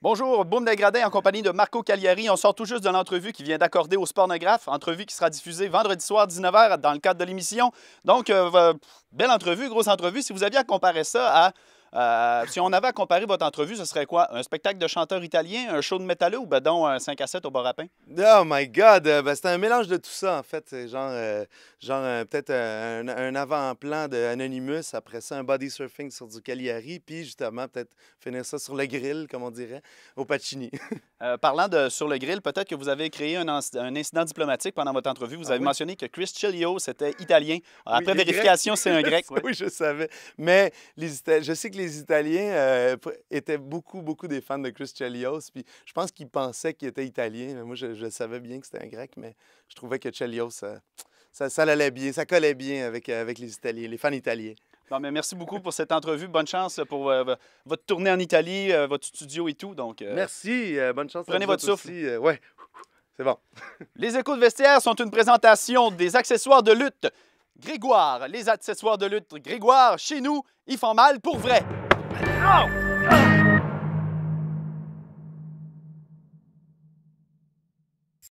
Bonjour, Boum dégradé en compagnie de Marco Cagliari. On sort tout juste de l'entrevue qui vient d'accorder au Spornographe, entrevue qui sera diffusée vendredi soir 19h dans le cadre de l'émission. Donc, euh, euh, belle entrevue, grosse entrevue. Si vous aviez à comparer ça à euh, si on avait à comparer votre entrevue, ce serait quoi? Un spectacle de chanteur italien, un show de métalleux ou ben donc un 5 à 7 au pain Oh my God! Euh, ben, c'était un mélange de tout ça, en fait. Genre, euh, genre peut-être un, avant-plan d'Anonymous, après ça, un body surfing sur du Cagliari, puis justement, peut-être finir ça sur le grill, comme on dirait, au Pacini. parlant de sur le grill, peut-être que vous avez créé un, incident diplomatique pendant votre entrevue. Vous ah avez mentionné que Chris Chilio, c'était italien. Après vérification, c'est un grec. oui. je savais. Mais les, je sais que les Italiens euh, étaient beaucoup, beaucoup des fans de Chris Chelios. Puis je pense qu'ils pensaient qu'il était italien. moi, je, savais bien que c'était un grec, mais je trouvais que Chelios, ça, ça, bien, ça collait bien avec, euh, avec les Italiens, les fans italiens. Non, mais merci beaucoup pour cette entrevue. Bonne chance pour euh, votre tournée en Italie, votre studio et tout. Donc, merci. bonne chance. Prenez à votre souffle. Aussi. ouais. C'est bon. Les échos de vestiaire sont une présentation des accessoires de lutte Grégoire, les accessoires de lutte Grégoire, chez nous, ils font mal pour vrai.